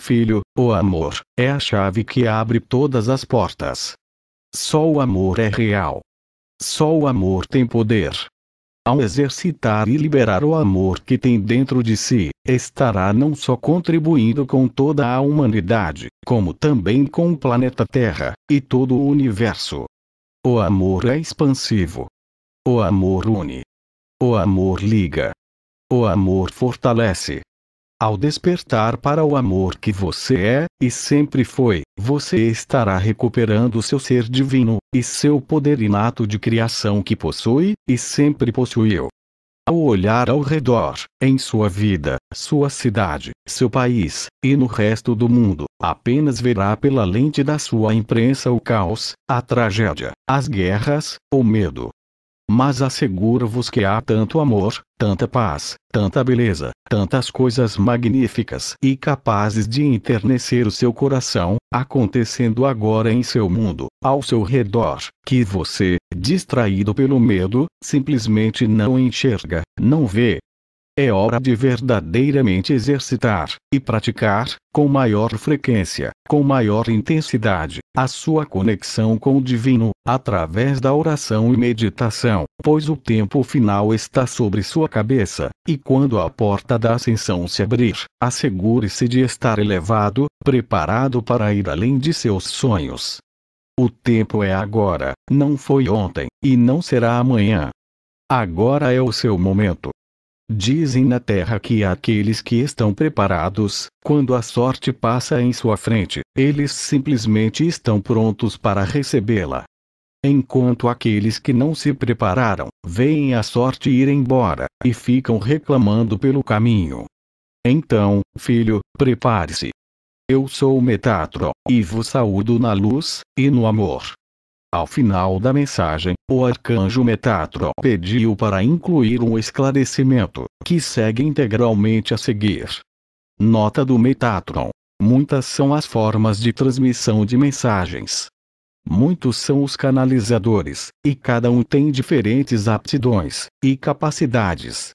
Filho, o amor é a chave que abre todas as portas. Só o amor é real. Só o amor tem poder. Ao exercitar e liberar o amor que tem dentro de si, estará não só contribuindo com toda a humanidade, como também com o planeta Terra e todo o universo. O amor é expansivo. O amor une. O amor liga. O amor fortalece. Ao despertar para o amor que você é, e sempre foi, você estará recuperando seu ser divino, e seu poder inato de criação que possui, e sempre possuiu. Ao olhar ao redor, em sua vida, sua cidade, seu país, e no resto do mundo, apenas verá pela lente da sua imprensa o caos, a tragédia, as guerras, o medo, mas asseguro-vos que há tanto amor, tanta paz, tanta beleza, tantas coisas magníficas e capazes de enternecer o seu coração, acontecendo agora em seu mundo, ao seu redor, que você, distraído pelo medo, simplesmente não enxerga, não vê, é hora de verdadeiramente exercitar e praticar, com maior frequência, com maior intensidade, a sua conexão com o divino, através da oração e meditação, pois o tempo final está sobre sua cabeça, e quando a porta da ascensão se abrir, assegure-se de estar elevado, preparado para ir além de seus sonhos. O tempo é agora, não foi ontem, e não será amanhã. Agora é o seu momento. Dizem na terra que há aqueles que estão preparados, quando a sorte passa em sua frente, eles simplesmente estão prontos para recebê-la. Enquanto aqueles que não se prepararam, veem a sorte ir embora, e ficam reclamando pelo caminho. Então, filho, prepare-se. Eu sou Metatron, e vos saúdo na luz, e no amor. Ao final da mensagem, o arcanjo Metatron pediu para incluir um esclarecimento, que segue integralmente a seguir. Nota do Metatron. Muitas são as formas de transmissão de mensagens. Muitos são os canalizadores, e cada um tem diferentes aptidões e capacidades.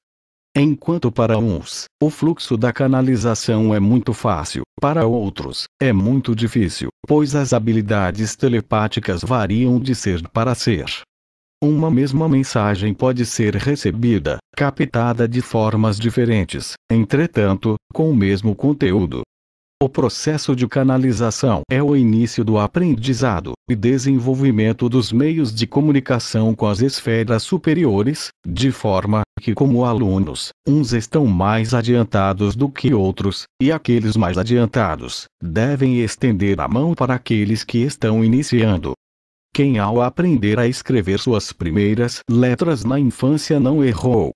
Enquanto para uns, o fluxo da canalização é muito fácil, para outros, é muito difícil, pois as habilidades telepáticas variam de ser para ser. Uma mesma mensagem pode ser recebida, captada de formas diferentes, entretanto, com o mesmo conteúdo, o processo de canalização é o início do aprendizado e desenvolvimento dos meios de comunicação com as esferas superiores, de forma que, como alunos, uns estão mais adiantados do que outros, e aqueles mais adiantados devem estender a mão para aqueles que estão iniciando. Quem, ao aprender a escrever suas primeiras letras na infância, não errou,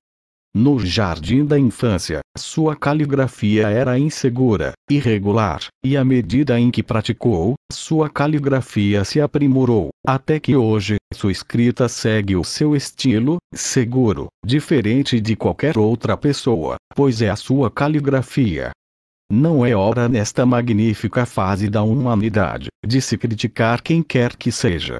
no jardim da infância, sua caligrafia era insegura, irregular, e à medida em que praticou, sua caligrafia se aprimorou, até que hoje, sua escrita segue o seu estilo, seguro, diferente de qualquer outra pessoa, pois é a sua caligrafia. Não é hora nesta magnífica fase da humanidade de se criticar quem quer que seja,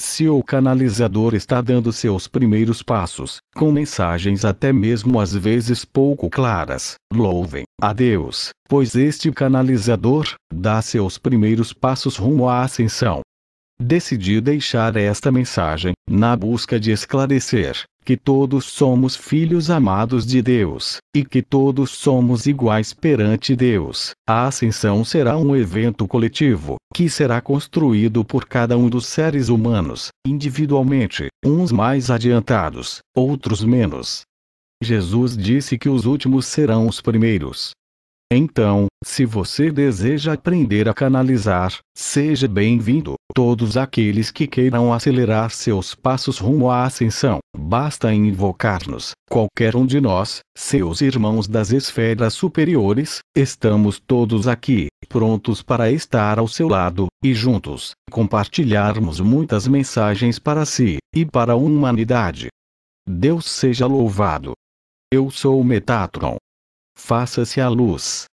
se o canalizador está dando seus primeiros passos, com mensagens até mesmo às vezes pouco claras, louvem a Deus, pois este canalizador dá seus primeiros passos rumo à ascensão. Decidi deixar esta mensagem, na busca de esclarecer que todos somos filhos amados de Deus, e que todos somos iguais perante Deus. A ascensão será um evento coletivo, que será construído por cada um dos seres humanos, individualmente, uns mais adiantados, outros menos. Jesus disse que os últimos serão os primeiros, então, se você deseja aprender a canalizar, seja bem-vindo. Todos aqueles que queiram acelerar seus passos rumo à ascensão, basta invocar-nos. Qualquer um de nós, seus irmãos das esferas superiores, estamos todos aqui, prontos para estar ao seu lado, e juntos, compartilharmos muitas mensagens para si, e para a humanidade. Deus seja louvado. Eu sou o Metatron faça-se a luz.